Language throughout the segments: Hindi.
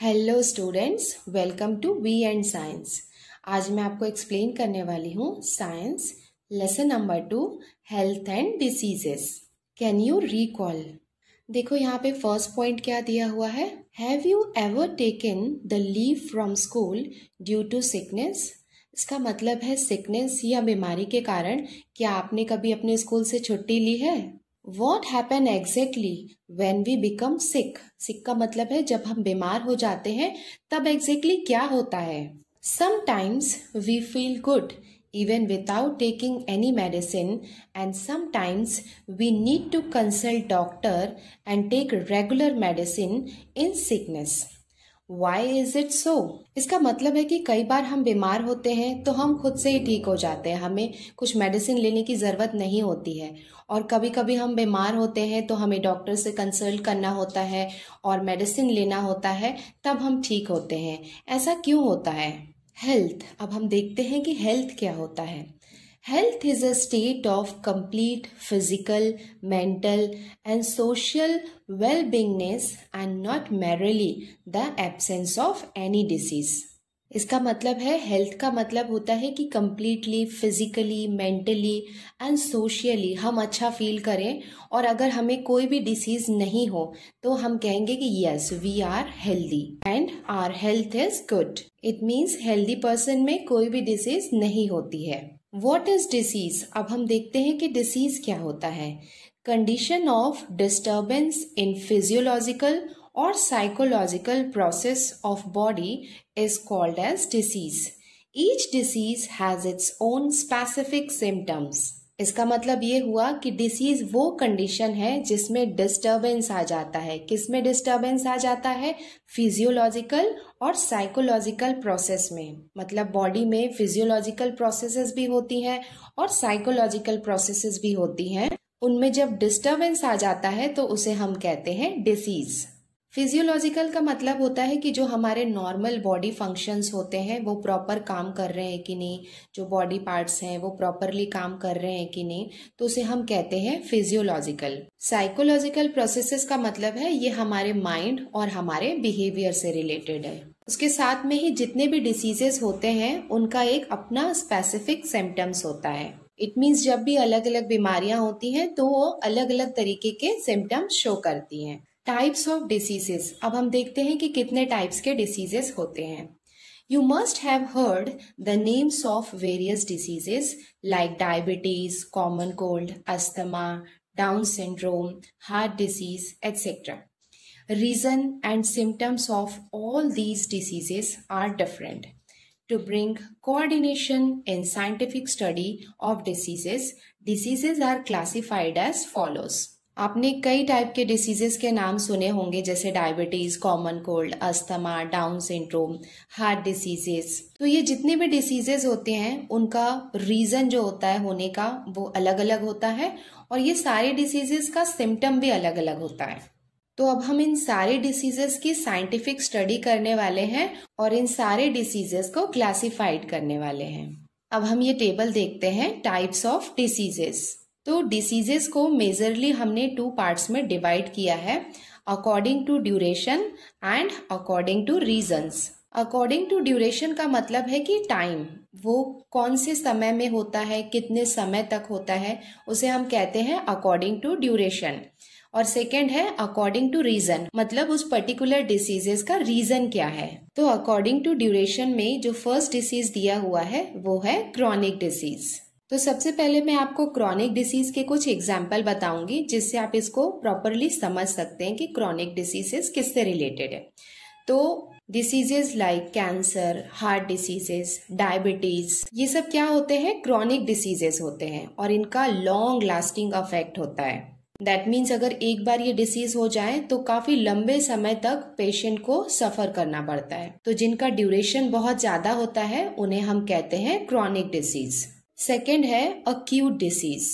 Hello students welcome to we and science आज मैं आपको एक्सप्लेन करने वाली हूँ science lesson number two health and diseases can you recall देखो यहाँ पे फर्स्ट पॉइंट क्या दिया हुआ है have you ever taken the leave from school due to sickness इसका मतलब है सिकनेस या बीमारी के कारण क्या आपने कभी अपने स्कूल से छुट्टी ली है what happen exactly when we become sick sick का मतलब है जब हम बीमार हो जाते हैं तब एग्जैक्टली exactly क्या होता है sometimes we feel good even without taking any medicine and sometimes we need to consult doctor and take regular medicine in sickness why is it so इसका मतलब है कि कई बार हम बीमार होते हैं तो हम खुद से ही ठीक हो जाते हैं हमें कुछ मेडिसिन लेने की ज़रूरत नहीं होती है और कभी कभी हम बीमार होते हैं तो हमें डॉक्टर से कंसल्ट करना होता है और मेडिसिन लेना होता है तब हम ठीक होते हैं ऐसा क्यों होता है हेल्थ अब हम देखते हैं कि हेल्थ क्या होता है Health is a state of complete physical, mental, and social well beingness and not merely the absence of any disease. इसका मतलब है हेल्थ का मतलब होता है कि completely physically mentally and socially हम अच्छा फील करें और अगर हमें कोई भी डिसीज नहीं हो तो हम कहेंगे कि yes we are healthy and our health is good it means healthy person में कोई भी डिसीज नहीं होती है वॉट इज डिसीज अब हम देखते हैं कि डिसीज क्या होता है condition of disturbance in physiological और psychological process of body is called as disease each disease has its own specific symptoms इसका मतलब ये हुआ कि डिसीज वो कंडीशन है जिसमें डिस्टर्बेंस आ जाता है किसमें डिस्टर्बेंस आ जाता है फिजियोलॉजिकल और साइकोलॉजिकल प्रोसेस में मतलब बॉडी में फिजियोलॉजिकल प्रोसेसेस भी होती हैं और साइकोलॉजिकल प्रोसेसेस भी होती हैं उनमें जब डिस्टरबेंस आ जाता है तो उसे हम कहते हैं डिसीज़ फिजियोलॉजिकल का मतलब होता है कि जो हमारे नॉर्मल बॉडी फंक्शंस होते हैं वो प्रॉपर काम कर रहे हैं कि नहीं जो बॉडी पार्ट्स हैं वो प्रॉपरली काम कर रहे हैं कि नहीं तो उसे हम कहते हैं फिजियोलॉजिकल साइकोलॉजिकल प्रोसेसेस का मतलब है ये हमारे माइंड और हमारे बिहेवियर से रिलेटेड है उसके साथ में ही जितने भी डिसीजेस होते हैं उनका एक अपना स्पेसिफिक सिम्टम्स होता है इट मीन्स जब भी अलग अलग बीमारियां होती हैं तो वो अलग अलग तरीके के सिम्टम्स शो करती हैं टाइप्स ऑफ डिसीजेस अब हम देखते हैं कि कितने टाइप्स के डिसीजेस होते हैं you must have heard the names of various diseases like diabetes common cold asthma Down syndrome heart disease etcetera reason and symptoms of all these diseases are different to bring coordination in scientific study of diseases diseases are classified as follows आपने कई टाइप के डिसीजेस के नाम सुने होंगे जैसे diabetes common cold asthma Down syndrome heart diseases तो ये जितने भी डिसीजेस होते हैं उनका रीज़न जो होता है होने का वो अलग अलग होता है और ये सारे डिसीजेस का सिम्टम भी अलग अलग होता है तो अब हम इन सारे डिसीजेस की साइंटिफिक स्टडी करने वाले हैं और इन सारे डिसीजेस को क्लासिफाइड करने वाले हैं अब हम ये टेबल देखते हैं टाइप्स ऑफ डिसीजेस तो डिसीजेस को मेजरली हमने टू पार्ट्स में डिवाइड किया है according to duration and according to reasons according to duration का मतलब है कि टाइम वो कौन से समय में होता है कितने समय तक होता है उसे हम कहते हैं अकॉर्डिंग टू ड्यूरेशन और सेकेंड है अकॉर्डिंग टू रीजन मतलब उस पर्टिकुलर डिसीजेस का रीजन क्या है तो अकॉर्डिंग टू ड्यूरेशन में जो फर्स्ट डिसीज दिया हुआ है वो है क्रॉनिक डिसीज़ तो सबसे पहले मैं आपको क्रॉनिक डिसीज के कुछ एग्जाम्पल बताऊंगी जिससे आप इसको प्रॉपरली समझ सकते हैं कि क्रॉनिक डिसीजेस किससे रिलेटेड है तो diseases like cancer heart diseases diabetes ये सब क्या होते हैं क्रॉनिक डिसीजेस होते हैं और इनका लॉन्ग लास्टिंग अफेक्ट होता है दैट मीन्स अगर एक बार ये डिसीज हो जाए तो काफी लंबे समय तक पेशेंट को सफर करना पड़ता है तो जिनका ड्यूरेशन बहुत ज्यादा होता है उन्हें हम कहते हैं क्रॉनिक डिसीज सेकेंड है अक्यूट डिसीज़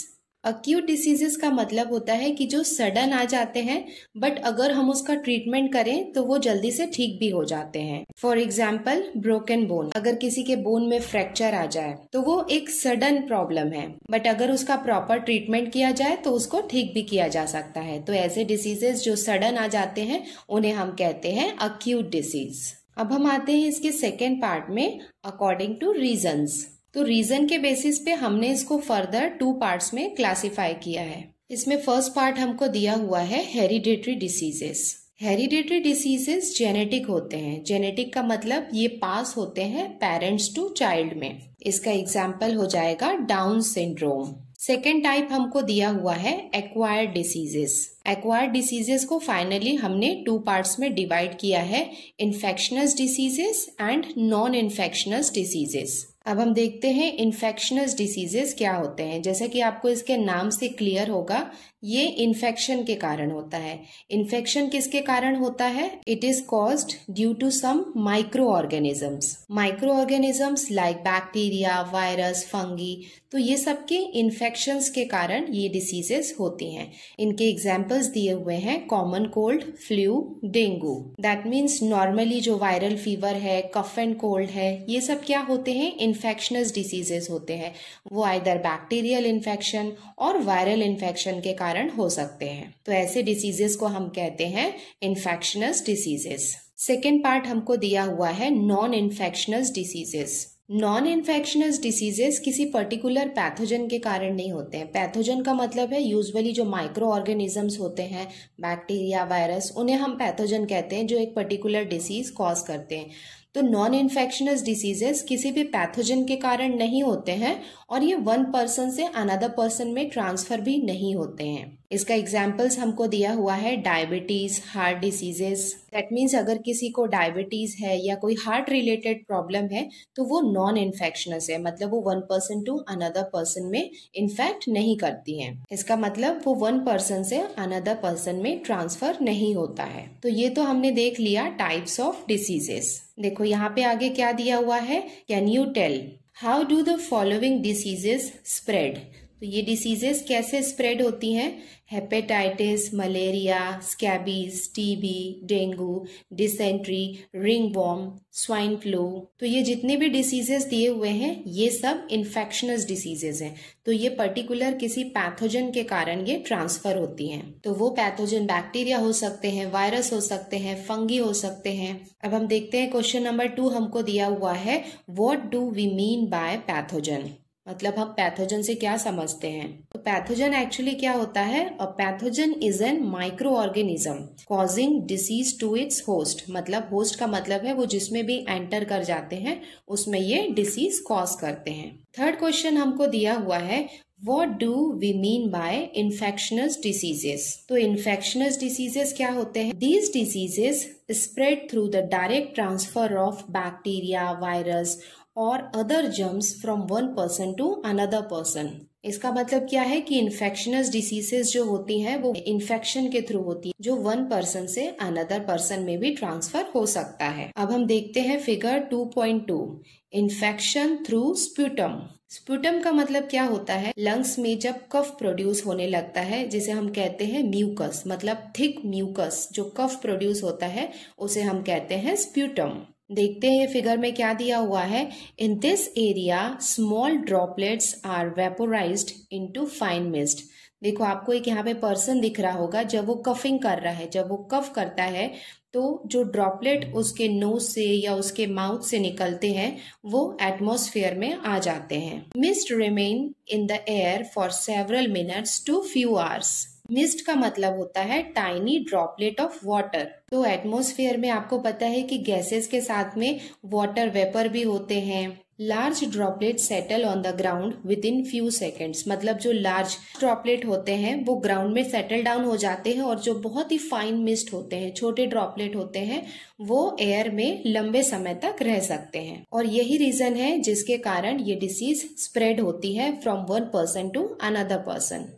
अक्यूट डिसीजेस का मतलब होता है कि जो सडन आ जाते हैं बट अगर हम उसका ट्रीटमेंट करें तो वो जल्दी से ठीक भी हो जाते हैं फॉर एग्जाम्पल ब्रोकन बोन अगर किसी के बोन में फ्रैक्चर आ जाए तो वो एक सडन प्रॉब्लम है बट अगर उसका प्रॉपर ट्रीटमेंट किया जाए तो उसको ठीक भी किया जा सकता है तो ऐसे डिसीजेस जो सडन आ जाते हैं उन्हें हम कहते हैं अक्यूट डिसीज अब हम आते हैं इसके सेकेंड पार्ट में अकॉर्डिंग टू रीजन्स तो रीजन के बेसिस पे हमने इसको फर्दर टू पार्ट्स में क्लासिफाई किया है इसमें फर्स्ट पार्ट हमको दिया हुआ है hereditary diseases hereditary diseases genetic होते हैं जेनेटिक का मतलब ये पास होते हैं पेरेंट्स टू चाइल्ड में इसका एग्जाम्पल हो जाएगा डाउन सिंड्रोम सेकेंड टाइप हमको दिया हुआ है एक्वायर्ड डिसीजेस एक्वायर्ड डिसीजेस को फाइनली हमने टू पार्ट्स में डिवाइड किया है infectious diseases and non infectious diseases अब हम देखते हैं इन्फेक्शनस डिसीजेस क्या होते हैं जैसे कि आपको इसके नाम से क्लियर होगा ये इन्फेक्शन के कारण होता है इन्फेक्शन किसके कारण होता है it is caused due to some micro organisms micro organisms like bacteria virus fungi तो ये सबके इन्फेक्शन के कारण ये डिसीजेस होती हैं इनके एग्जाम्पल्स दिए हुए हैं common cold flu dengue that means normally जो वायरल फीवर है कफ एंड कोल्ड है ये सब क्या होते हैं इन्फेक्शनस डिसीजेस होते हैं वो आइदर बैक्टीरियल इन्फेक्शन और वायरल इन्फेक्शन के कारण कारण हो सकते हैं तो ऐसे डिसीजेस को हम कहते हैं इन्फेक्शनस डिसीजेस सेकेंड पार्ट हमको दिया हुआ है non infectious diseases non infectious diseases किसी पर्टिकुलर पैथोजन के कारण नहीं होते हैं पैथोजन का मतलब है यूजुअली जो माइक्रो ऑर्गेनिजम्स होते हैं बैक्टीरिया वायरस उन्हें हम पैथोजन कहते हैं जो एक पर्टिकुलर डिसीज कॉज करते हैं तो नॉन इन्फेक्शनस डिसीजेस किसी भी पैथोजन के कारण नहीं होते हैं और ये वन पर्सन से अनदर पर्सन में ट्रांसफर भी नहीं होते हैं इसका एग्जाम्पल्स हमको दिया हुआ है diabetes heart diseases that means अगर किसी को डायबिटीज़ है या कोई हार्ट रिलेटेड प्रॉब्लम है तो वो नॉन इन्फेक्शनस है मतलब वो one person to another person में इन्फेक्ट नहीं करती हैं इसका मतलब वो वन पर्सन से अनदर पर्सन में ट्रांसफर नहीं होता है तो ये तो हमने देख लिया टाइप्स ऑफ डिसीजेस देखो यहाँ पे आगे क्या दिया हुआ है can you tell how do the following diseases spread तो ये डिसीजेस कैसे स्प्रेड होती हैं hepatitis malaria scabies TB dengue dysentery ringworm swine flu तो ये जितने भी डिसीजेस दिए हुए हैं ये सब इन्फेक्शनस डिसीजेज हैं तो ये पर्टिकुलर किसी पैथोजन के कारण ये ट्रांसफर होती हैं तो वो पैथोजन बैक्टीरिया हो सकते हैं वायरस हो सकते हैं फंगी हो सकते हैं अब हम देखते हैं क्वेश्चन नंबर टू हमको दिया हुआ है what do we mean by pathogen मतलब हम पैथोजन से क्या समझते हैं तो पैथोजन एक्चुअली क्या होता है a pathogen is an micro organism causing disease to its host मतलब होस्ट का मतलब है वो जिसमें भी एंटर कर जाते हैं उसमें ये डिसीज कॉज करते हैं थर्ड क्वेश्चन हमको दिया हुआ है what do we mean by infectious diseases तो इन्फेक्शनस डिसीजेस क्या होते हैं these diseases spread through the direct transfer of bacteria virus और other germs from one person to another person इसका मतलब क्या है कि इन्फेक्शनस डिसीजेस जो होती हैं वो इन्फेक्शन के थ्रू होती है जो वन पर्सन से अनदर पर्सन में भी ट्रांसफर हो सकता है अब हम देखते हैं figure 2.2 infection through sputum sputum का मतलब क्या होता है लंग्स में जब कफ प्रोड्यूस होने लगता है जिसे हम कहते हैं म्यूकस मतलब थिक म्यूकस जो कफ प्रोड्यूस होता है उसे हम कहते हैं स्प्यूटम देखते हैं फिगर में क्या दिया हुआ है in this area small droplets are vaporized into fine mist देखो आपको एक यहाँ पे पर्सन दिख रहा होगा जब वो कफिंग कर रहा है जब वो कफ करता है तो जो ड्रॉपलेट उसके नोज से या उसके माउथ से निकलते हैं वो एटमोस्फेयर में आ जाते हैं mist remain in the air for several minutes to few hours mist का मतलब होता है टाइनी ड्रॉपलेट ऑफ वाटर तो एटमोस्फेयर में आपको पता है कि गैसेस के साथ में वाटर वेपर भी होते हैं large droplet settle on the ground within few seconds मतलब जो लार्ज ड्रॉपलेट होते हैं वो ग्राउंड में सेटल डाउन हो जाते हैं और जो बहुत ही फाइन मिस्ट होते हैं छोटे ड्रॉपलेट होते हैं वो एयर में लंबे समय तक रह सकते हैं और यही रीजन है जिसके कारण ये डिसीज स्प्रेड होती है from one person to another person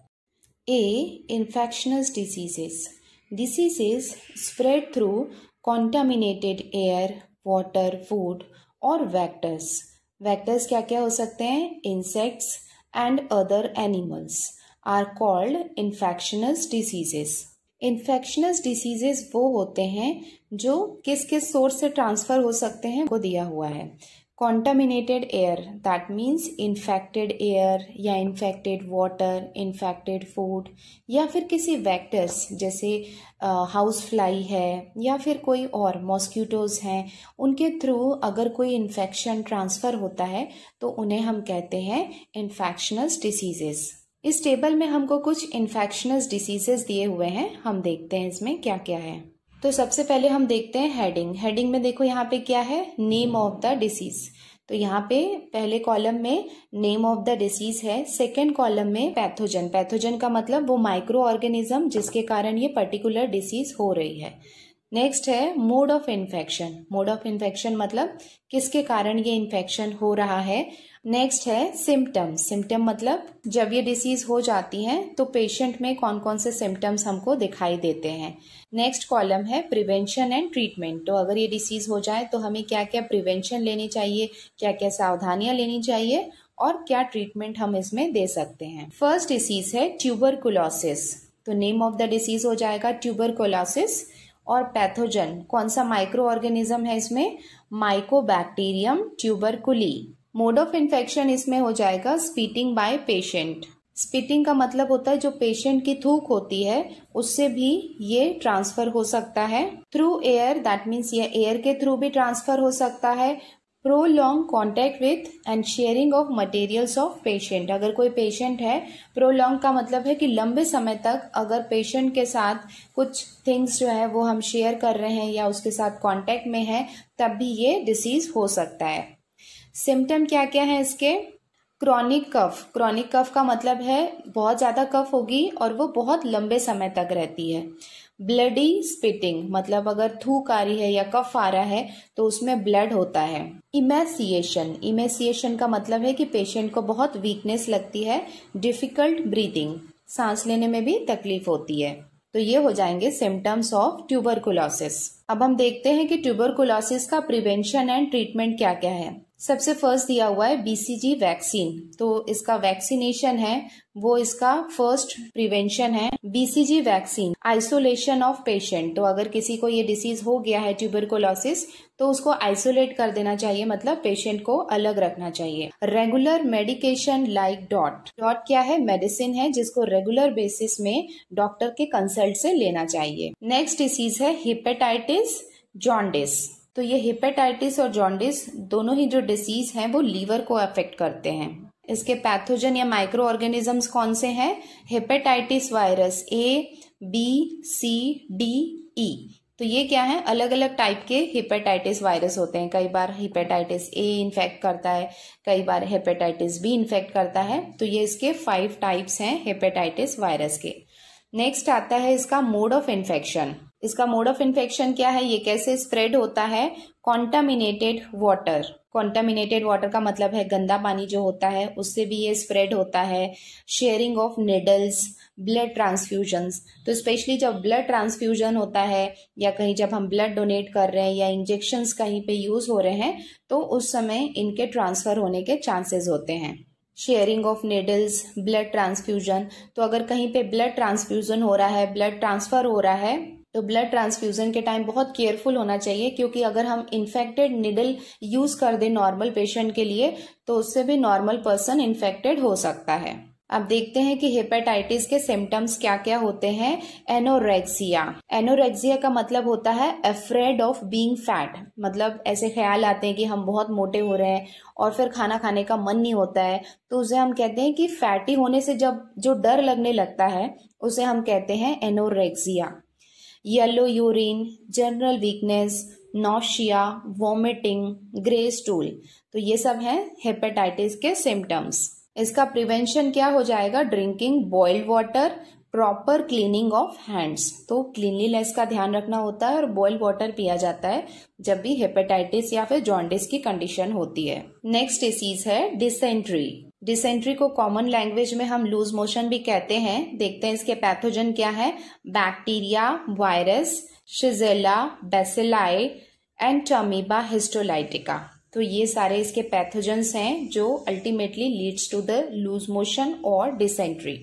A. Infectious diseases. Diseases spread through contaminated air, water, food or vectors. Vectors क्या क्या हो सकते हैं Insects and other animals are called infectious diseases. Infectious diseases वो होते हैं जो किस किस सोर्स से ट्रांसफर हो सकते हैं वो दिया हुआ है contaminated air that means infected air या इन्फेक्टेड वाटर इन्फेक्टेड फूड या फिर किसी वेक्टर्स जैसे हाउस uh, फ्लाई है या फिर कोई और मॉस्क्यूटोज हैं उनके थ्रू अगर कोई इन्फेक्शन ट्रांसफ़र होता है तो उन्हें हम कहते हैं इन्फेक्शनस डिसीजेस इस टेबल में हमको कुछ इन्फेक्शनस डिसीजेस दिए हुए हैं हम देखते हैं इसमें क्या क्या है तो सबसे पहले हम देखते हैं हेडिंग हेडिंग में देखो यहाँ पे क्या है नेम ऑफ द डिसीज तो यहाँ पे पहले कॉलम में नेम ऑफ द डिसीज है सेकेंड कॉलम में पैथोजन पैथोजन का मतलब वो माइक्रो ऑर्गेनिज्म जिसके कारण ये पर्टिकुलर डिसीज हो रही है नेक्स्ट है mode of infection mode of infection मतलब किसके कारण ये इन्फेक्शन हो रहा है नेक्स्ट है सिम्टम्स सिम्टम मतलब जब ये डिसीज हो जाती है तो पेशेंट में कौन कौन से सिम्टम्स हमको दिखाई देते हैं नेक्स्ट कॉलम है प्रिवेंशन एंड ट्रीटमेंट तो अगर ये डिसीज हो जाए तो हमें क्या क्या प्रिवेंशन लेनी चाहिए क्या क्या सावधानियां लेनी चाहिए और क्या ट्रीटमेंट हम इसमें दे सकते हैं फर्स्ट डिसीज है ट्यूबर तो नेम ऑफ द डिसीज हो जाएगा ट्यूबर और पैथोजन कौन सा माइक्रो ऑर्गेनिज्म है इसमें mycobacterium tuberculi mode of infection इसमें हो जाएगा स्पीटिंग बाय पेशेंट स्पीटिंग का मतलब होता है जो पेशेंट की थूक होती है उससे भी ये ट्रांसफर हो सकता है थ्रू एयर दैट मीन्स ये एयर के थ्रू भी ट्रांसफर हो सकता है prolonged contact with and sharing of materials of patient अगर कोई पेशेंट है लॉन्ग का मतलब है कि लंबे समय तक अगर पेशेंट के साथ कुछ थिंग्स जो है वो हम शेयर कर रहे हैं या उसके साथ कॉन्टैक्ट में है तब भी ये डिसीज हो सकता है सिम्टम क्या क्या है इसके क्रॉनिक कफ क्रॉनिक कफ का मतलब है बहुत ज़्यादा कफ होगी और वो बहुत लंबे समय तक रहती है ब्लडी स्पिटिंग मतलब अगर थूक आ रही है या कफ आ रहा है तो उसमें ब्लड होता है इमेसिएशन इमेसिएशन का मतलब है कि पेशेंट को बहुत वीकनेस लगती है डिफिकल्ट ब्रीदिंग सांस लेने में भी तकलीफ होती है तो ये हो जाएंगे सिम्टम्स ऑफ ट्यूबरकुलोसिस अब हम देखते हैं कि ट्यूबरकुलोसिस का प्रिवेंशन एंड ट्रीटमेंट क्या क्या है सबसे फर्स्ट दिया हुआ है बीसीजी वैक्सीन तो इसका वैक्सीनेशन है वो इसका फर्स्ट प्रिवेंशन है BCG vaccine isolation of patient तो अगर किसी को ये डिसीज हो गया है ट्यूबरकोलोसिस तो उसको आइसोलेट कर देना चाहिए मतलब पेशेंट को अलग रखना चाहिए regular medication like DOT DOT क्या है मेडिसिन है जिसको रेगुलर बेसिस में डॉक्टर के कंसल्ट से लेना चाहिए नेक्स्ट डिसीज है हिपेटाइटिस जॉन्डिस तो ये हेपेटाइटिस और जॉन्डिस दोनों ही जो डिसीज हैं वो लीवर को अफेक्ट करते हैं इसके पैथोजन या माइक्रो ऑर्गेनिजम्स कौन से हैं hepatitis virus A B C D E तो ये क्या है अलग अलग टाइप के हेपेटाइटिस वायरस होते हैं कई बार हेपेटाइटिस ए इन्फेक्ट करता है कई बार हेपेटाइटिस बी इन्फेक्ट करता है तो ये इसके फाइव टाइप्स हैं हेपेटाइटिस वायरस के नेक्स्ट आता है इसका मोड ऑफ इन्फेक्शन इसका मोड ऑफ इन्फेक्शन क्या है ये कैसे स्प्रेड होता है कॉन्टामिनेटेड वाटर कॉन्टामिनेटेड वाटर का मतलब है गंदा पानी जो होता है उससे भी ये स्प्रेड होता है sharing of needles blood transfusions तो स्पेशली जब ब्लड ट्रांसफ्यूजन होता है या कहीं जब हम ब्लड डोनेट कर रहे हैं या इंजेक्शन्स कहीं पे यूज़ हो रहे हैं तो उस समय इनके ट्रांसफ़र होने के चांसेस होते हैं sharing of needles blood transfusion तो अगर कहीं पे ब्लड ट्रांसफ्यूजन हो रहा है ब्लड ट्रांसफ़र हो रहा है तो ब्लड ट्रांसफ्यूजन के टाइम बहुत केयरफुल होना चाहिए क्योंकि अगर हम इन्फेक्टेड निडल यूज कर दें नॉर्मल पेशेंट के लिए तो उससे भी नॉर्मल पर्सन इन्फेक्टेड हो सकता है अब देखते हैं कि हेपेटाइटिस के सिम्टम्स क्या क्या होते हैं एनोरेक्सिया एनोरेक्सिया का मतलब होता है अफ्रेड ऑफ बीइंग फैट मतलब ऐसे ख्याल आते हैं कि हम बहुत मोटे हो रहे हैं और फिर खाना खाने का मन नहीं होता है तो उसे हम कहते हैं कि फैटी होने से जब जो डर लगने लगता है उसे हम कहते हैं anorexia yellow urine, general weakness, nausea vomiting grey stool तो ये सब है हेपेटाइटिस के सिम्टम्स इसका प्रिवेंशन क्या हो जाएगा drinking boiled water proper cleaning of hands तो क्लीनलीनेस का ध्यान रखना होता है और बॉइल्ड वाटर पिया जाता है जब भी हेपेटाइटिस या फिर जॉन्डिस की कंडीशन होती है नेक्स्ट डिसीज है डिसेंट्री डिसेंट्री को कॉमन लैंग्वेज में हम लूज मोशन भी कहते हैं देखते हैं इसके पैथोजन क्या है bacteria virus shigella bacilli and Entamoeba histolytica तो ये सारे इसके पैथोजन्स हैं जो ultimately leads to the loose motion और डिसेंट्री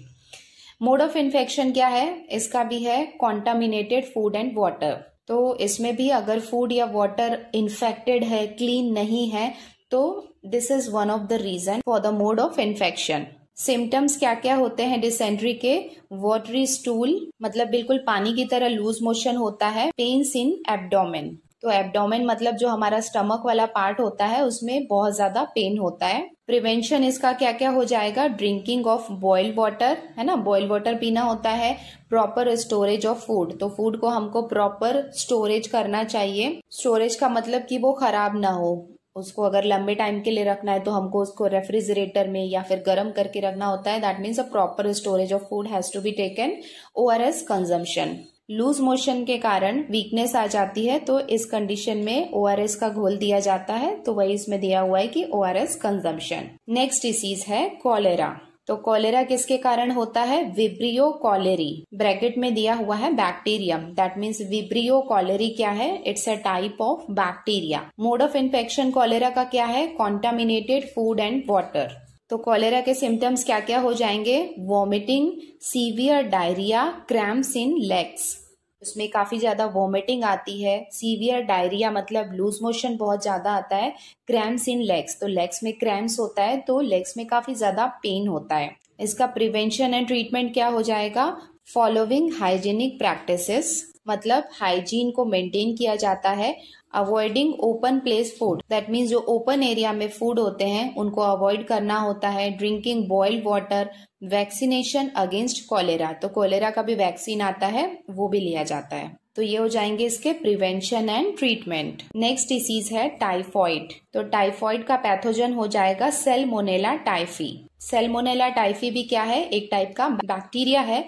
मोड ऑफ इन्फेक्शन क्या है इसका भी है कॉन्टामिनेटेड फूड एंड वाटर तो इसमें भी अगर फूड या वाटर इन्फेक्टेड है क्लीन नहीं है तो this is one of the reason for the mode of infection symptoms क्या क्या होते हैं डिसेंट्री के वॉटरी स्टूल मतलब बिल्कुल पानी की तरह लूज मोशन होता है पेन्स इन एबडोमिन तो एब्डोमेन मतलब जो हमारा स्टमक वाला पार्ट होता है उसमें बहुत ज्यादा पेन होता है प्रिवेंशन इसका क्या क्या हो जाएगा ड्रिंकिंग ऑफ बॉयल वाटर है ना बॉयल वाटर पीना होता है प्रॉपर स्टोरेज ऑफ फूड तो फूड को हमको प्रॉपर स्टोरेज करना चाहिए स्टोरेज का मतलब कि वो खराब ना हो उसको अगर लंबे टाइम के लिए रखना है तो हमको उसको रेफ्रिजरेटर में या फिर गर्म करके रखना होता है that means a proper storage of food has to be taken O R S consumption loose motion के कारण वीकनेस आ जाती है तो इस कंडीशन में ओ आर एस का घोल दिया जाता है तो वही इसमें दिया हुआ है कि O R S consumption next disease है कॉलेरा तो कॉलेरा किसके कारण होता है विब्रियो कॉलेरी ब्रैकेट में दिया हुआ है bacterium that means vibrio cholerae क्या है it's a type of bacteria mode of infection cholera का क्या है कॉन्टामिनेटेड फूड एंड वाटर तो कॉलेरा के सिम्टम्स क्या क्या हो जाएंगे vomiting severe diarrhoea cramps in legs उसमें काफ़ी ज़्यादा वॉमिटिंग आती है सीवियर डायरिया मतलब लूज मोशन बहुत ज़्यादा आता है क्रैम्स इन लेग्स तो लेग्स में क्रैम्स होता है तो लेग्स में काफ़ी ज़्यादा पेन होता है इसका प्रिवेंशन एंड ट्रीटमेंट क्या हो जाएगा फॉलोविंग हाइजीनिक प्रैक्टिसेस मतलब हाइजीन को मेंटेन किया जाता है avoiding open place food that means जो ओपन एरिया में फूड होते हैं उनको अवॉइड करना होता है drinking boiled water vaccination against cholera तो कॉलेरा का भी वैक्सीन आता है वो भी लिया जाता है तो ये हो जाएंगे इसके prevention and treatment next disease है टाइफॉइड तो टाइफॉइड का पैथोजन हो जाएगा सेलमोनेला टाइफी सेलमोनेला टाइफी भी क्या है एक टाइप का बैक्टीरिया है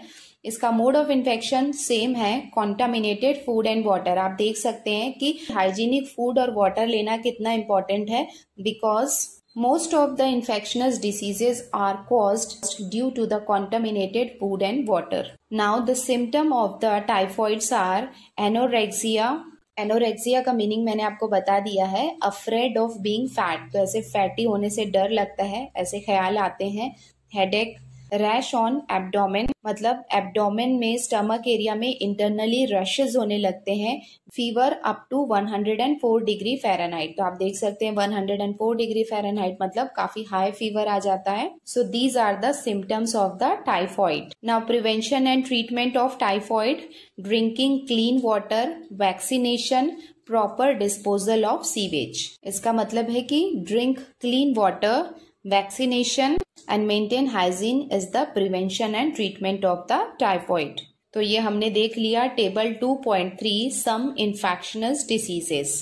इसका मोड ऑफ इन्फेक्शन सेम है कॉन्टामिनेटेड फूड एंड वाटर आप देख सकते हैं कि हाइजीनिक फूड और वाटर लेना कितना इम्पोर्टेंट है because most of the infectious diseases are caused due to the contaminated food and water now the symptom of the typhoids are anorexia anorexia का मीनिंग मैंने आपको बता दिया है अफ्रेड ऑफ बींग फैट तो ऐसे फैटी होने से डर लगता है ऐसे ख्याल आते हैं हेडेक रैश ऑन एब्डोमेन मतलब एब्डोमेन में स्टमक एरिया में इंटरनली रशेज होने लगते हैं fever up to 104 degree Fahrenheit तो आप देख सकते हैं 104 डिग्री फ़ारेनहाइट मतलब काफी हाई फीवर आ जाता है so these are the symptoms of the typhoid now prevention and treatment of typhoid drinking clean water vaccination proper disposal of sewage इसका मतलब है कि drink clean water vaccination and maintain hygiene is the prevention and treatment of the typhoid तो ये हमने देख लिया table two point three some infectious diseases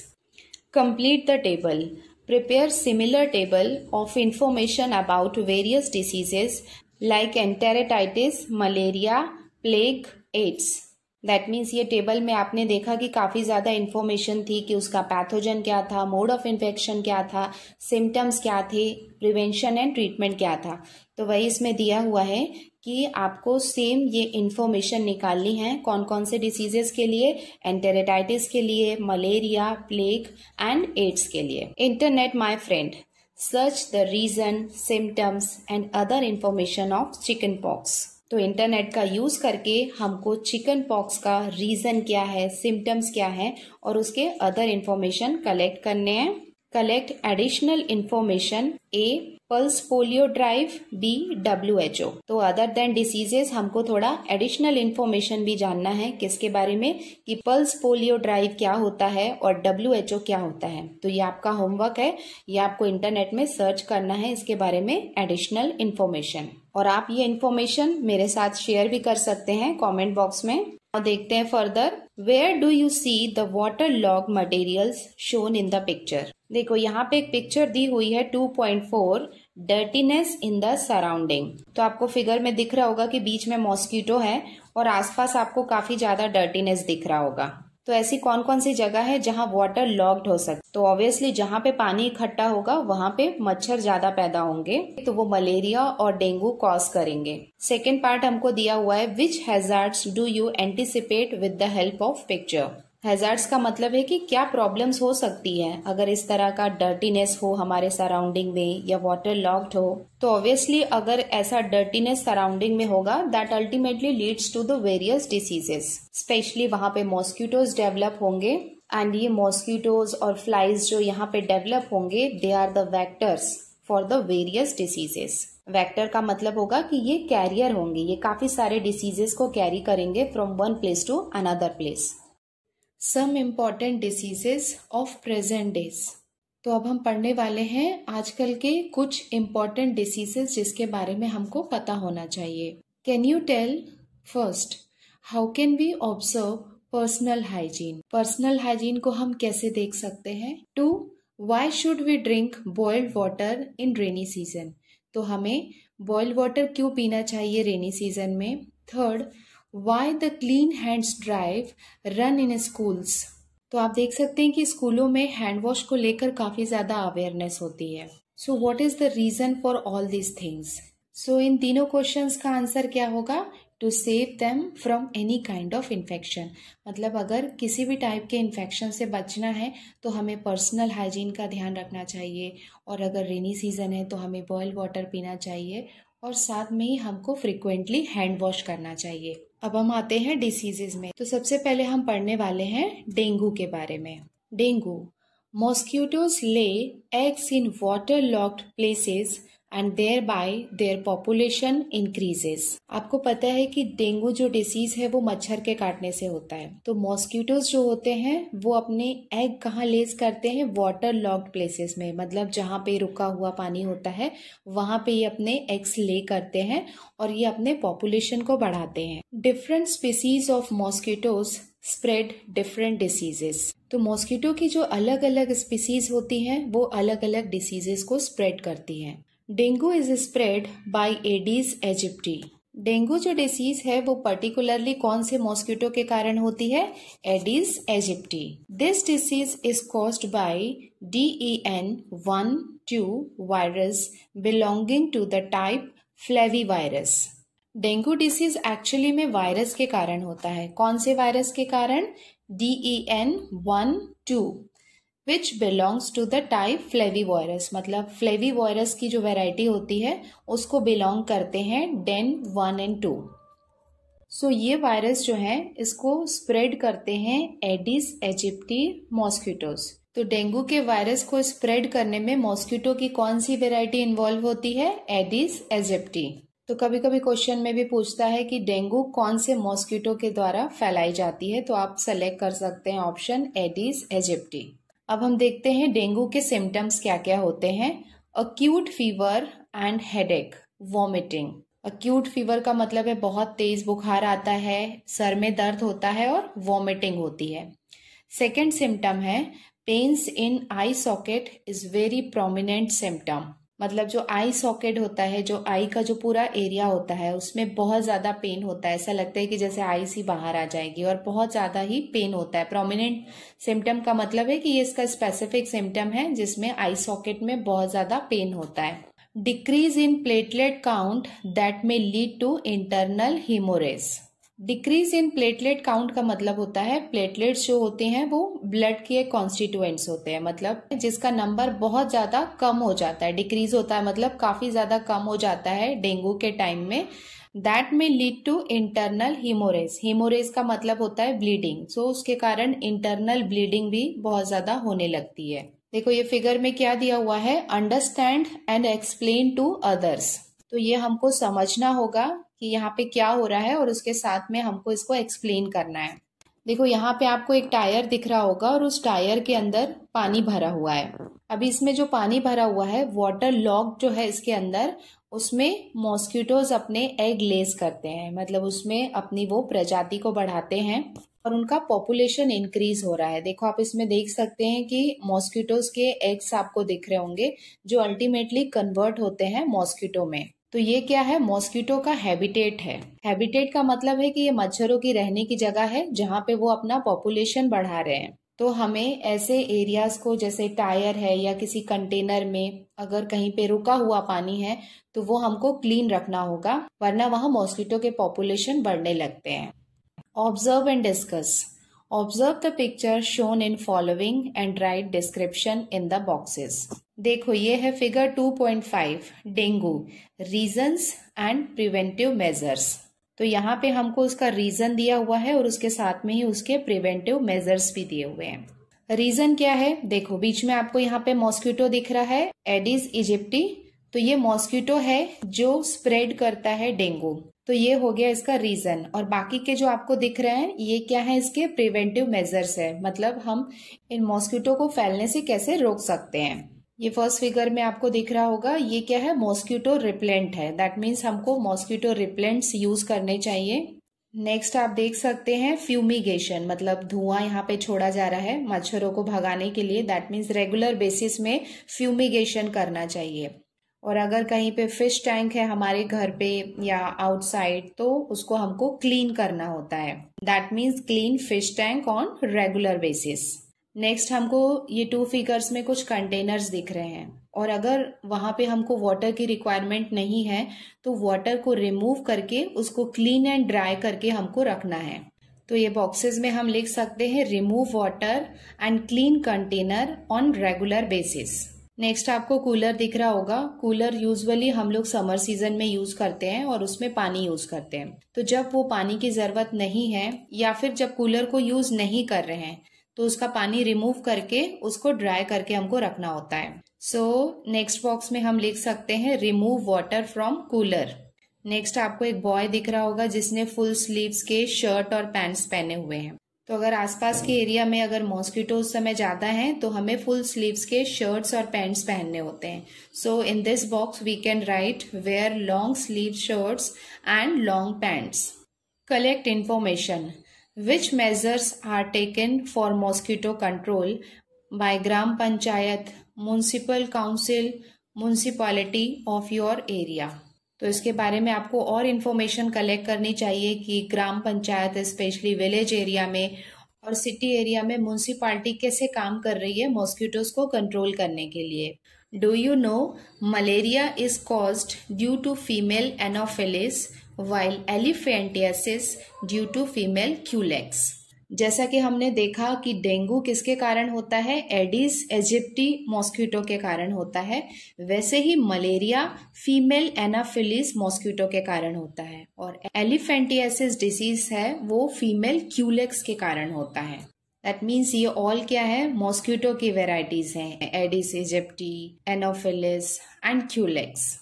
complete the table prepare similar table of information about various diseases like एंटेराटाइटिस malaria plague AIDS that means ये टेबल में आपने देखा कि काफ़ी ज़्यादा इन्फॉर्मेशन थी कि उसका पैथोजन क्या था मोड ऑफ इन्फेक्शन क्या था सिम्टम्स क्या थे प्रिवेंशन एंड ट्रीटमेंट क्या था तो वही इसमें दिया हुआ है कि आपको सेम ये इन्फॉर्मेशन निकालनी है कौन कौन से डिसीजेस के लिए एंटेरेटाइटिस के लिए मलेरिया प्लेग एंड एड्स के लिए internet my friend search the reason symptoms and other information of chickenpox तो इंटरनेट का यूज़ करके हमको चिकन पॉक्स का रीज़न क्या है सिम्टम्स क्या है और उसके अदर इन्फॉर्मेशन कलेक्ट करने हैं collect additional information A. Pulse polio drive B W H O तो अदर देन डिसीजेस हमको थोड़ा एडिशनल इन्फॉर्मेशन भी जानना है किसके बारे में कि पल्स पोलियो ड्राइव क्या होता है और डब्ल्यू एच ओ क्या होता है तो ये आपका होमवर्क है ये आपको इंटरनेट में सर्च करना है इसके बारे में एडिशनल इन्फॉर्मेशन और आप ये इन्फॉर्मेशन मेरे साथ शेयर भी कर सकते हैं कॉमेंट बॉक्स में और देखते हैं further where do you see the water log materials shown in the picture देखो यहाँ पे एक पिक्चर दी हुई है 2.4 डर्टीनेस इन द सराउंडिंग तो आपको फिगर में दिख रहा होगा कि बीच में मॉस्किटो है और आसपास आपको काफी ज्यादा डर्टीनेस दिख रहा होगा तो ऐसी कौन कौन सी जगह है जहाँ वाटर लॉक्ड हो सकता तो ऑब्वियसली जहाँ पे पानी इकट्ठा होगा वहाँ पे मच्छर ज्यादा पैदा होंगे तो वो मलेरिया और डेंगू कॉज करेंगे सेकेंड पार्ट हमको दिया हुआ है which hazards do you anticipate with the help of picture hazards का मतलब है कि क्या प्रॉब्लम्स हो सकती है अगर इस तरह का डर्टीनेस हो हमारे सराउंडिंग में या वाटर लॉक्ड हो तो ऑब्वियसली अगर ऐसा डर्टीनेस सराउंडिंग में होगा that ultimately leads to the various diseases specially वहां पे मॉस्किटोज डेवलप होंगे एंड ये मॉस्किटोज और फ्लाइज जो यहाँ पे डेवलप होंगे they are the vectors for the various diseases vector का मतलब होगा कि ये कैरियर होंगे ये काफी सारे डिसीजेस को कैरी करेंगे from one place to another place some important diseases of present days तो अब हम पढ़ने वाले हैं आजकल के कुछ इम्पॉर्टेंट डिसीजेस जिसके बारे में हमको पता होना चाहिए can you tell first how can we observe personal hygiene personal hygiene को हम कैसे देख सकते हैं two why should we drink boiled water in rainy season तो हमें बॉइल्ड वाटर क्यों पीना चाहिए रेनी सीजन में third why the clean hands drive run in schools तो आप देख सकते हैं कि स्कूलों में हैंड वॉश को लेकर काफ़ी ज़्यादा अवेयरनेस होती है so what is the reason for all these things so in तीनों क्वेश्चन का आंसर क्या होगा to save them from any kind of infection मतलब अगर किसी भी टाइप के इन्फेक्शन से बचना है तो हमें पर्सनल हाइजीन का ध्यान रखना चाहिए और अगर रेनी सीज़न है तो हमें बॉयल वाटर पीना चाहिए और साथ में ही हमको फ्रिक्वेंटली हैंड वॉश करना चाहिए अब हम आते हैं डिसीजेज में तो सबसे पहले हम पढ़ने वाले हैं डेंगू के बारे में dengue mosquitoes lay eggs in water logged places and thereby their population increases आपको पता है कि डेंगू जो डिसीज है वो मच्छर के काटने से होता है तो मॉस्किटोज जो होते हैं वो अपने एग कहाँ लेस करते हैं वाटर लॉक्ड प्लेसेस में मतलब जहाँ पे रुका हुआ पानी होता है वहाँ पे ये अपने एग्स ले करते हैं और ये अपने पॉपुलेशन को बढ़ाते हैं different species of mosquitoes spread different diseases तो मॉस्किटो की जो अलग अलग स्पीसीज होती हैं वो अलग अलग डिसीजेस को स्प्रेड करती हैं dengue is spread by Aedes aegypti dengue जो डिसीज है वो पर्टिकुलरली कौन से मॉस्किटो के कारण होती है Aedes aegypti this disease is caused by D E N one two virus belonging to the type flavivirus dengue disease actually में वायरस के कारण होता है कौन से वायरस के कारण D E N one two which belongs to the type flavivirus मतलब फ्लेवी वायरस की जो वेराइटी होती है उसको बिलोंग करते हैं DEN one and two so ये वायरस जो है इसको स्प्रेड करते हैं एडिस एजिप्टी मॉस्किटोज़ तो डेंगू के वायरस को स्प्रेड करने में मॉस्किटो की कौन सी वेराइटी इन्वॉल्व होती है एडिस एजिप्टी तो कभी कभी क्वेश्चन में भी पूछता है कि डेंगू कौन से मॉस्किटो के द्वारा फैलाई जाती है तो आप सेलेक्ट कर सकते हैं ऑप्शन एडिस एजिप्टी अब हम देखते हैं डेंगू के सिम्टम्स क्या क्या होते हैं अक्यूट फीवर एंड एक वॉमिटिंग अक्यूट फीवर का मतलब है बहुत तेज बुखार आता है सर में दर्द होता है और वॉमिटिंग होती है सेकेंड सिम्टम है pains in eye socket is very prominent symptom मतलब जो आई सॉकेट होता है जो आई का जो पूरा एरिया होता है उसमें बहुत ज़्यादा पेन होता है ऐसा लगता है कि जैसे आई सी बाहर आ जाएगी और बहुत ज़्यादा ही पेन होता है प्रोमिनेंट सिम्टम का मतलब है कि ये इसका स्पेसिफिक सिम्टम है जिसमें आई सॉकेट में बहुत ज़्यादा पेन होता है decrease in platelet count that may lead to internal haemorrhage decrease in platelet count का मतलब होता है प्लेटलेट्स जो होते हैं वो ब्लड के कॉन्स्टिट्यूएंट्स होते हैं मतलब जिसका नंबर बहुत ज़्यादा कम हो जाता है डिक्रीज होता है मतलब काफ़ी ज़्यादा कम हो जाता है डेंगू के टाइम में that may lead to internal haemorrhage haemorrhage का मतलब होता है ब्लीडिंग सो so, उसके कारण इंटरनल ब्लीडिंग भी बहुत ज़्यादा होने लगती है देखो ये फिगर में क्या दिया हुआ है understand and explain to others तो ये हमको समझना होगा कि यहाँ पे क्या हो रहा है और उसके साथ में हमको इसको एक्सप्लेन करना है देखो यहाँ पे आपको एक टायर दिख रहा होगा और उस टायर के अंदर पानी भरा हुआ है अभी इसमें जो पानी भरा हुआ है वाटर लॉक जो है इसके अंदर उसमें मॉस्किटोज अपने एग लेस करते हैं मतलब उसमें अपनी वो प्रजाति को बढ़ाते हैं और उनका पॉपुलेशन इंक्रीज हो रहा है देखो आप इसमें देख सकते हैं कि मॉस्किटोज के एग्स आपको दिख रहे होंगे जो अल्टीमेटली कन्वर्ट होते हैं मॉस्किटो में तो ये क्या है मॉस्किटो का हैबिटेट है हैबिटेट का मतलब है कि ये मच्छरों की रहने की जगह है जहाँ पे वो अपना पॉपुलेशन बढ़ा रहे हैं तो हमें ऐसे एरियाज को जैसे टायर है या किसी कंटेनर में अगर कहीं पे रुका हुआ पानी है तो वो हमको क्लीन रखना होगा वरना वहां मॉस्किटो के पॉपुलेशन बढ़ने लगते हैं observe and discuss observe the picture shown in following and write description in the boxes देखो ये है figure 2.5 dengue reasons and preventive measures तो यहाँ पे हमको उसका रीजन दिया हुआ है और उसके साथ में ही उसके प्रिवेंटिव मेजर्स भी दिए हुए हैं रीजन क्या है देखो बीच में आपको यहाँ पे मॉस्किटो दिख रहा है एडिस इजिप्टी तो ये मॉस्किटो है जो स्प्रेड करता है डेंगू तो ये हो गया इसका रीजन और बाकी के जो आपको दिख रहे हैं ये क्या है इसके प्रिवेंटिव मेजर्स है मतलब हम इन मॉस्किटो को फैलने से कैसे रोक सकते हैं ये फर्स्ट फिगर में आपको दिख रहा होगा ये क्या है मॉस्क्यूटो रिप्लेंट है दैट मीन्स हमको मॉस्क्यूटो रिप्लेंट्स यूज करने चाहिए नेक्स्ट आप देख सकते हैं फ्यूमिगेशन मतलब धुआं यहाँ पे छोड़ा जा रहा है मच्छरों को भगाने के लिए दैट मीन्स रेगुलर बेसिस में फ्यूमिगेशन करना चाहिए और अगर कहीं पे फिश टैंक है हमारे घर पे या आउटसाइड तो उसको हमको क्लीन करना होता है that means clean fish tank on regular basis next हमको ये टू फिगर्स में कुछ कंटेनर्स दिख रहे हैं और अगर वहां पे हमको वाटर की रिक्वायरमेंट नहीं है तो वाटर को रिमूव करके उसको क्लीन एंड ड्राई करके हमको रखना है तो ये बॉक्सेस में हम लिख सकते हैं remove water and clean container on regular basis next आपको कूलर दिख रहा होगा कूलर यूजुअली हम लोग समर सीजन में यूज करते हैं और उसमें पानी यूज करते हैं तो जब वो पानी की जरूरत नहीं है या फिर जब कूलर को यूज नहीं कर रहे हैं तो उसका पानी रिमूव करके उसको ड्राई करके हमको रखना होता है सो नेक्स्ट बॉक्स में हम लिख सकते हैं remove water from cooler next आपको एक बॉय दिख रहा होगा जिसने फुल स्लीव्स के शर्ट और पैंट्स पहने हुए हैं तो अगर आसपास के एरिया में अगर मॉस्किटो उस समय ज़्यादा हैं तो हमें फुल स्लीव्स के शर्ट्स और पैंट्स पहनने होते हैं so in this box we can write wear long sleeve shirts and long pants collect information which measures are taken for mosquito control by gram panchayat municipal council municipality of your area तो इसके बारे में आपको और इन्फॉर्मेशन कलेक्ट करनी चाहिए कि gram panchayat specially village area में और सिटी एरिया में म्यूनसिपाल्टी कैसे काम कर रही है मॉस्किटोज को कंट्रोल करने के लिए do you know malaria is caused due to female Anopheles while elephantiasis due to female culex. जैसा कि हमने देखा कि डेंगू किसके कारण होता है एडिस एजिप्टी मॉस्क्यूटो के कारण होता है वैसे ही मलेरिया फीमेल एनाफिलिस मॉस्क्यूटो के कारण होता है और एलिफेंटियासिस डिसीज है वो फीमेल क्यूलेक्स के कारण होता है दैट मीन्स ये ऑल क्या है मॉस्क्यूटो की वेराइटीज हैं Aedes aegypti Anopheles and Culex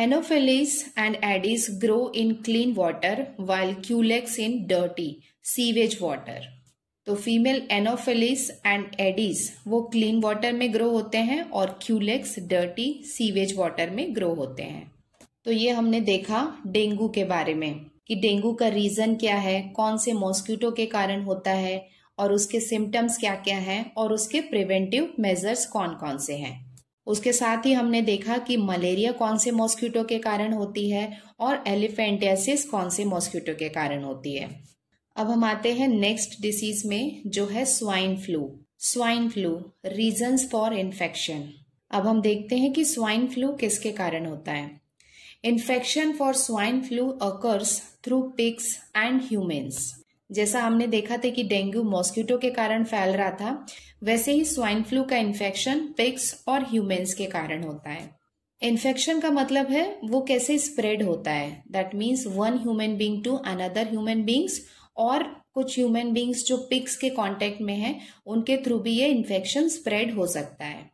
Anopheles and Aedes grow in clean water while culex in dirty sewage water. तो फीमेल एनोफेलिस एंड एडिस वो क्लीन वाटर में ग्रो होते हैं और क्यूलेक्स डर्टी सीवेज वाटर में ग्रो होते हैं तो ये हमने देखा डेंगू के बारे में कि डेंगू का रीज़न क्या है कौन से मॉस्किटो के कारण होता है और उसके सिम्टम्स क्या क्या हैं और उसके प्रिवेंटिव मेजर्स कौन कौन से हैं उसके साथ ही हमने देखा कि मलेरिया कौन से मॉस्किटो के कारण होती है और एलिफेंटियासिस कौन से मॉस्किटो के कारण होती है अब हम आते हैं नेक्स्ट डिसीज में जो है swine flu swine flu reasons for infection अब हम देखते हैं कि स्वाइन फ्लू किसके कारण होता है infection for swine flu occurs through pigs and humans जैसा हमने देखा था कि डेंगू मॉस्किटो के कारण फैल रहा था वैसे ही स्वाइन फ्लू का इन्फेक्शन पिक्स और ह्यूमेंस के कारण होता है इन्फेक्शन का मतलब है वो कैसे स्प्रेड होता है that means one human being to another human beings और कुछ ह्यूमन बींग्स जो पिक्स के कॉन्टेक्ट में हैं उनके थ्रू भी ये इन्फेक्शन स्प्रेड हो सकता है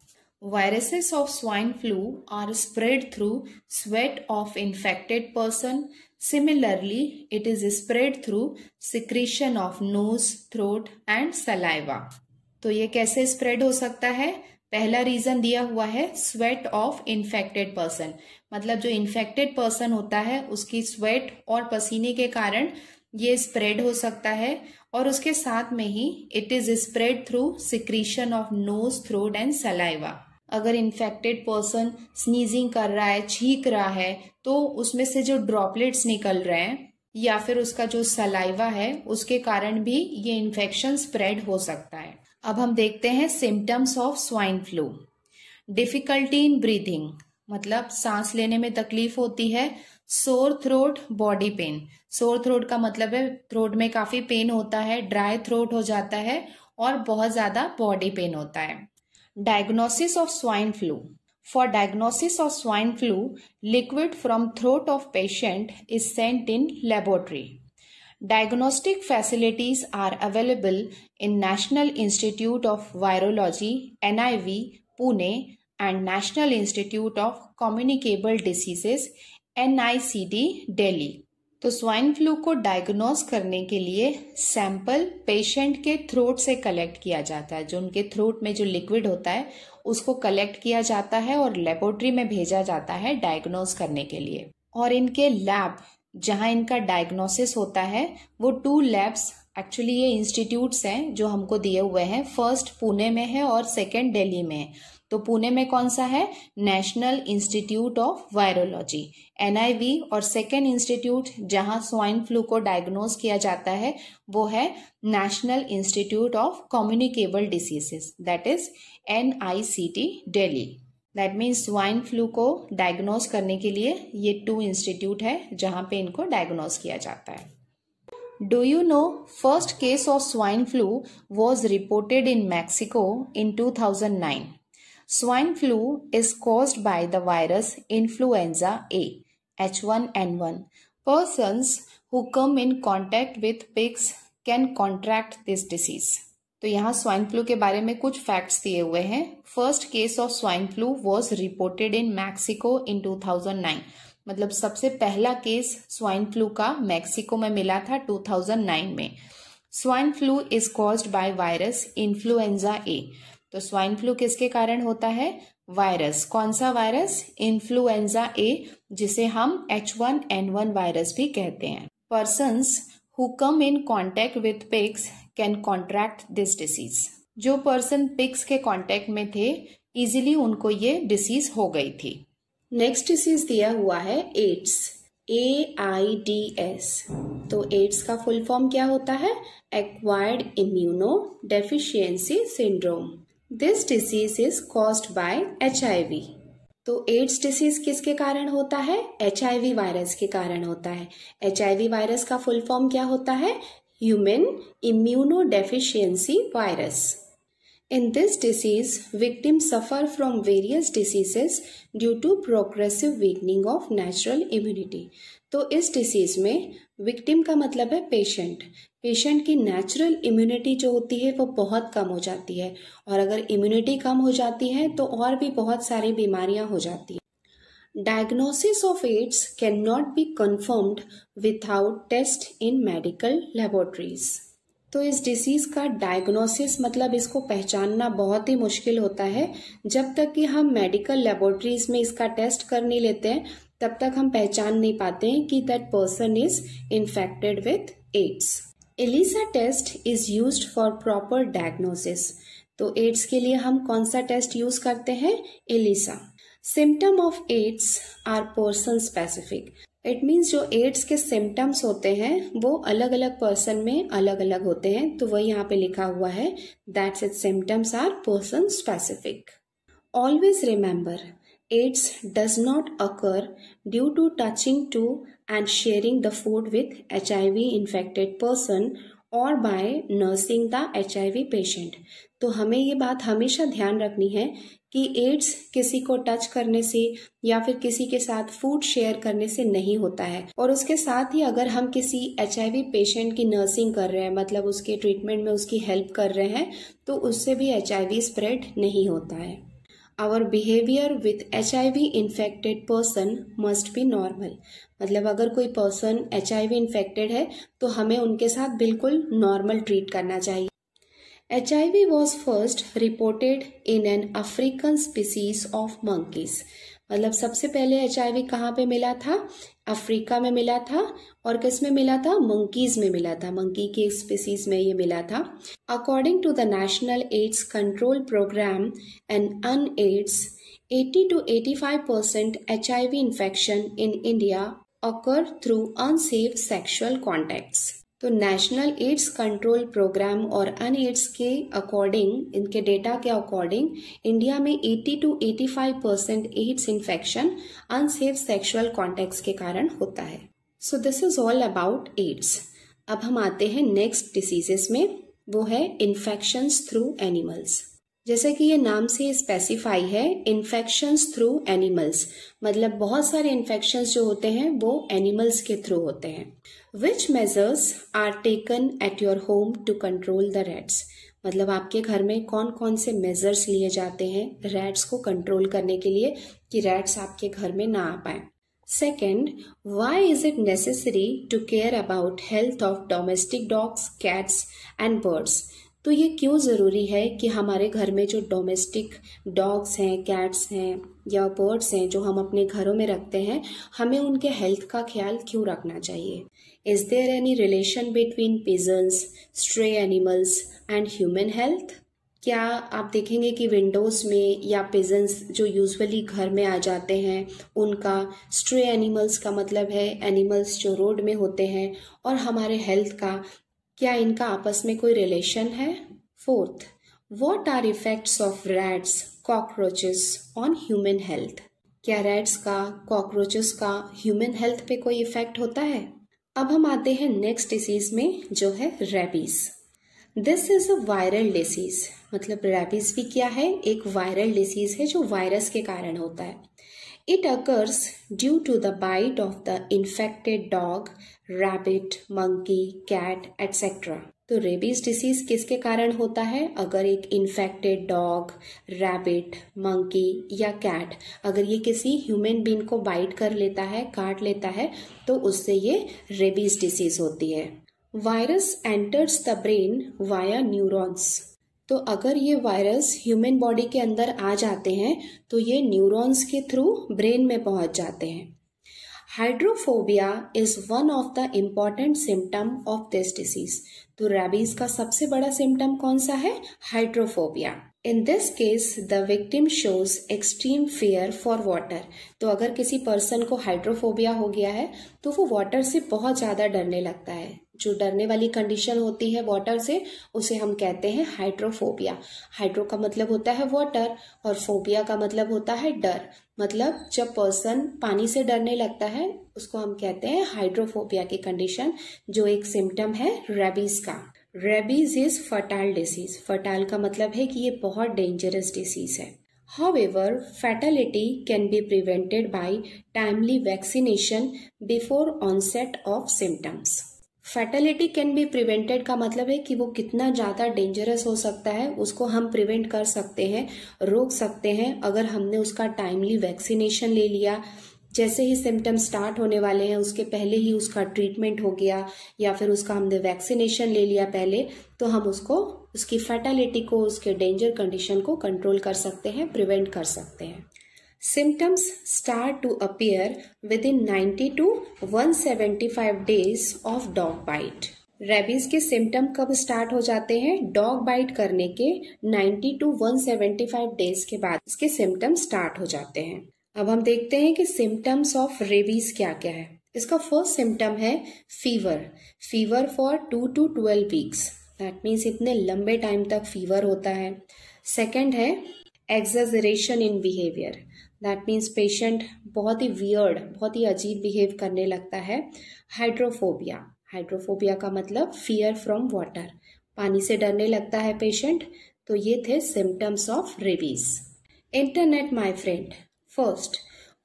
viruses of swine flu are spread through sweat of infected person Similarly, it is spread through secretion of nose, throat and saliva. तो ये कैसे स्प्रेड हो सकता है पहला रीजन दिया हुआ है स्वेट ऑफ इन्फेक्टेड पर्सन मतलब जो इन्फेक्टेड पर्सन होता है उसकी स्वेट और पसीने के कारण ये स्प्रेड हो सकता है और उसके साथ में ही it is spread through secretion of nose throat and saliva अगर इन्फेक्टेड पर्सन स्नीजिंग कर रहा है छींक रहा है तो उसमें से जो ड्रॉपलेट्स निकल रहे हैं या फिर उसका जो सलाइवा है उसके कारण भी ये इन्फेक्शन स्प्रेड हो सकता है अब हम देखते हैं symptoms of swine flu difficulty in breathing मतलब सांस लेने में तकलीफ होती है sore throat body pain sore throat का मतलब है थ्रोट में काफी पेन होता है ड्राई थ्रोट हो जाता है और बहुत ज्यादा बॉडी पेन होता है Diagnosis of swine flu. For diagnosis of swine flu, liquid from throat of patient is sent in laboratory. Diagnostic facilities are available in National Institute of Virology, NIV, Pune and National Institute of Communicable Diseases, NICD, Delhi. तो स्वाइन फ्लू को डायग्नोस करने के लिए सैंपल पेशेंट के थ्रोट से कलेक्ट किया जाता है जो उनके थ्रोट में जो लिक्विड होता है उसको कलेक्ट किया जाता है और लेबोरेटरी में भेजा जाता है डायग्नोस करने के लिए और इनके लैब जहां इनका डायग्नोसिस होता है वो टू लैब्स एक्चुअली ये इंस्टीट्यूट्स हैं जो हमको दिए हुए हैं फर्स्ट पुणे में है और सेकेंड दिल्ली में है तो पुणे में कौन सा है National Institute of Virology NIV और सेकेंड इंस्टीट्यूट जहां स्वाइन फ्लू को डायग्नोज किया जाता है वो है National Institute of Communicable Diseases that is N I C T Delhi that means swine flu को डायग्नोज करने के लिए ये टू इंस्टीट्यूट है जहाँ पे इनको डायग्नोज किया जाता है do you know first case of swine flu was reported in Mexico in two thousand nine Swine flu is caused by the virus influenza A, H1N1. Persons who come in contact with pigs can contract this disease. तो यहाँ स्वाइन फ्लू के बारे में कुछ फैक्ट्स दिए हुए हैं first case of swine flu was reported in Mexico in 2009 मतलब सबसे पहला केस स्वाइन फ्लू का मैक्सिको में मिला था 2009 में swine flu is caused by virus influenza A तो स्वाइन फ्लू किसके कारण होता है वायरस कौन सा वायरस इन्फ्लुएंजा ए जिसे हम H one N one virus भी कहते हैं person who come in contact with pigs can contract this disease जो पर्सन पिक्स के कॉन्टेक्ट में थे इजिली उनको ये डिसीज हो गई थी नेक्स्ट डिसीज दिया हुआ है AIDS A I D S तो एड्स का फुल फॉर्म क्या होता है acquired immunodeficiency syndrome this disease is caused by H तो एड्स डिसीज किसके कारण होता है एच वायरस के कारण होता है एच वायरस का फुल फॉर्म क्या होता है human immunodeficiency virus in this disease victim suffer from various diseases due to progressive weakening of natural immunity तो इस डिसीज में विक्टिम का मतलब है पेशेंट पेशेंट की नेचुरल इम्यूनिटी जो होती है वो बहुत कम हो जाती है और अगर इम्यूनिटी कम हो जाती है तो और भी बहुत सारी बीमारियां हो जाती हैं diagnosis of AIDS can not be confirmed without test in medical laboratories तो इस डिसीज का डायग्नोसिस मतलब इसको पहचानना बहुत ही मुश्किल होता है जब तक कि हम मेडिकल लेबोरेटरीज में इसका टेस्ट कर नहीं लेते हैं तब तक हम पहचान नहीं पाते हैं कि that person is infected with AIDS ELISA test is use for proper diagnosis तो एड्स के लिए हम कौन सा टेस्ट यूज करते हैं ELISA symptom of AIDS are person specific it means जो एड्स के सिम्टम्स होते हैं वो अलग अलग पर्सन में अलग अलग होते हैं तो वही यहाँ पे लिखा हुआ है that's it symptoms are person specific always remember AIDS does not occur due to touching to and sharing the food with HIV infected person और by nursing the H patient तो हमें ये बात हमेशा ध्यान रखनी है कि एड्स किसी को टच करने से या फिर किसी के साथ फूड शेयर करने से नहीं होता है और उसके साथ ही अगर हम किसी एच पेशेंट की नर्सिंग कर रहे हैं मतलब उसके ट्रीटमेंट में उसकी हेल्प कर रहे हैं तो उससे भी एच स्प्रेड नहीं होता है our behaviour with H infected person must be normal मतलब अगर कोई person H I V infected है तो हमें उनके साथ बिल्कुल नॉर्मल ट्रीट करना चाहिए H I V was first reported in an African species of monkeys मतलब सबसे पहले एच आई वी कहाँ पे मिला था अफ्रीका में मिला था और किस में मिला था मंकीज में मिला था मंकी के स्पीसीज में ये मिला था according to the national AIDS control programme and UNAIDS 80 to 85 percent HIV infection in India occur through unsafe sexual contacts तो नेशनल एड्स कंट्रोल प्रोग्राम और अन एड्स के अकॉर्डिंग इनके डेटा के अकॉर्डिंग इंडिया में 80 to 85 percent AIDS infection unsafe sexual contact के कारण होता है so this is all about AIDS अब हम आते हैं नेक्स्ट डिसीजेस में वो है इन्फेक्शंस थ्रू एनिमल्स जैसे कि ये नाम से स्पेसिफाई है इन्फेक्शंस थ्रू एनिमल्स मतलब बहुत सारे इन्फेक्शंस जो होते हैं वो एनिमल्स के थ्रू होते हैं which measures are taken at your home to control the rats मतलब आपके घर में कौन कौन से मेजर्स लिए जाते हैं रेड्स को कंट्रोल करने के लिए कि रेड्स आपके घर में ना आ पाए second why is it necessary to care about health of domestic dogs cats and birds तो ये क्यों ज़रूरी है कि हमारे घर में जो डोमेस्टिक डॉग्स हैं कैट्स हैं या बर्ड्स हैं जो हम अपने घरों में रखते हैं हमें उनके हेल्थ का ख्याल क्यों रखना चाहिए Is there any relation between pigeons, stray animals and human health? क्या आप देखेंगे कि विंडोज़ में या पिजन्स जो यूजुअली घर में आ जाते हैं उनका स्ट्रे एनिमल्स का मतलब है एनिमल्स जो रोड में होते हैं और हमारे हेल्थ का क्या इनका आपस में कोई रिलेशन है fourth what are effects of rats cockroaches on human health क्या रैट्स का कॉकरोचेस का ह्यूमन हेल्थ पे कोई इफेक्ट होता है अब हम आते हैं नेक्स्ट डिसीज में जो है rabies this is a viral disease मतलब रेबीज भी क्या है एक वायरल डिसीज है जो वायरस के कारण होता है it occurs due to the bite of the infected dog rabbit monkey cat etcetera तो रेबीज डिसीज किसके कारण होता है अगर एक इन्फेक्टेड डॉग रैबिट मंकी या कैट अगर ये किसी ह्यूमन बीन को बाइट कर लेता है काट लेता है तो उससे ये रेबीज डिसीज होती है virus enters the brain via neurons तो अगर ये वायरस ह्यूमन बॉडी के अंदर आ जाते हैं तो ये न्यूरॉन्स के थ्रू ब्रेन में पहुंच जाते हैं hydrophobia is one of the important symptom of this disease तो रेबीज का सबसे बड़ा सिम्टम कौन सा है hydrophobia in this case the victim shows extreme fear for water तो अगर किसी पर्सन को हाइड्रोफोबिया हो गया है तो वो वाटर से बहुत ज़्यादा डरने लगता है जो डरने वाली कंडीशन होती है वाटर से उसे हम कहते हैं हाइड्रोफोबिया हाइड्रो का मतलब होता है वाटर और फोबिया का मतलब होता है डर मतलब जब पर्सन पानी से डरने लगता है उसको हम कहते हैं हाइड्रोफोबिया की कंडीशन जो एक सिम्टम है रेबीज का rabies is fertile disease fertile का मतलब है कि ये बहुत डेंजरस डिसीज है However, fatality can be prevented by timely vaccination before onset of symptoms. Fatality can be prevented का मतलब है कि वो कितना ज़्यादा डेंजरस हो सकता है उसको हम प्रिवेंट कर सकते हैं रोक सकते हैं अगर हमने उसका टाइमली वैक्सीनेशन ले लिया जैसे ही सिम्टम स्टार्ट होने वाले हैं उसके पहले ही उसका ट्रीटमेंट हो गया या फिर उसका हमने वैक्सीनेशन ले लिया पहले तो हम उसको उसकी फैटेलिटी को उसके डेंजर कंडीशन को कंट्रोल कर सकते हैं प्रिवेंट कर सकते हैं Symptoms start to appear within 90 to 175 days of dog bite. Rabies के सिम्टम कब स्टार्ट हो जाते हैं डॉग बाइट करने के 90 टू 175 डेज के बाद इसके सिम्टम स्टार्ट हो जाते हैं अब हम देखते हैं कि सिम्टम्स ऑफ रेबीज क्या क्या है इसका फर्स्ट सिम्टम है fever fever for two two twelve weeks that means इतने लंबे टाइम तक फीवर होता है सेकेंड है exaggeration in behaviour that means patient बहुत ही वियर्ड बहुत ही अजीब बिहेव करने लगता है हाइड्रोफोबिया हाइड्रोफोबिया का मतलब फियर फ्रॉम वाटर पानी से डरने लगता है पेशेंट तो ये थे symptoms of rabies internet my friend first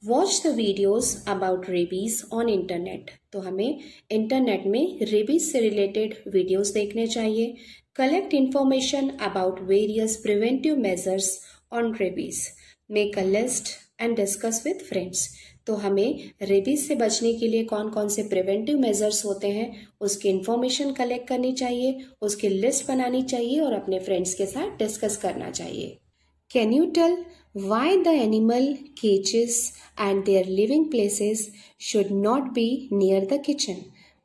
watch the videos about rabies on internet तो हमें इंटरनेट में रेबीज से रिलेटेड वीडियोज देखने चाहिए collect information about various preventive measures on rabies make a list and discuss with friends तो हमें रेबीज से बचने के लिए कौन कौन से प्रिवेंटिव मेजर्स होते हैं उसकी इन्फॉर्मेशन कलेक्ट करनी चाहिए उसकी लिस्ट बनानी चाहिए और अपने फ्रेंड्स के साथ डिस्कस करना चाहिए can you tell why the animal cages and their living places should not be near the kitchen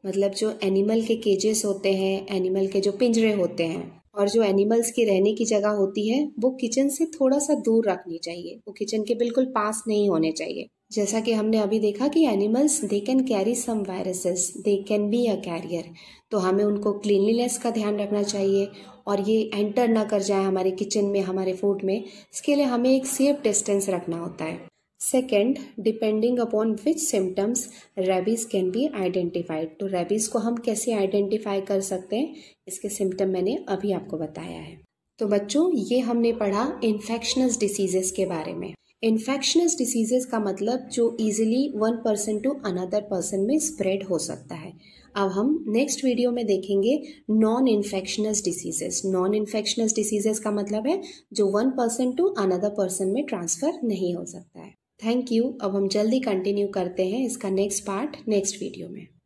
मतलब जो एनिमल के केजेस होते हैं एनिमल के जो पिंजरे होते हैं और जो एनिमल्स की रहने की जगह होती है वो किचन से थोड़ा सा दूर रखनी चाहिए वो किचन के बिल्कुल पास नहीं होने चाहिए जैसा कि हमने अभी देखा कि animals they can carry some viruses they can be a carrier तो हमें उनको क्लीनलीनेस का ध्यान रखना चाहिए और ये एंटर ना कर जाए हमारे किचन में हमारे फूड में इसके लिए हमें एक सेफ डिस्टेंस रखना होता है second depending upon which symptoms rabies can be identified तो रेबीज को हम कैसे आइडेंटिफाई कर सकते हैं इसके सिम्टम मैंने अभी आपको बताया है तो बच्चों ये हमने पढ़ा इन्फेक्शनस डिसीजेस के बारे में इन्फेक्शनस डिसीजेस का मतलब जो easily one person to another person में स्प्रेड हो सकता है अब हम नेक्स्ट वीडियो में देखेंगे non infectious diseases non infectious diseases का मतलब है जो one person to another person में ट्रांसफ़र नहीं हो सकता है थैंक यू अब हम जल्दी कंटिन्यू करते हैं इसका नेक्स्ट पार्ट नेक्स्ट वीडियो में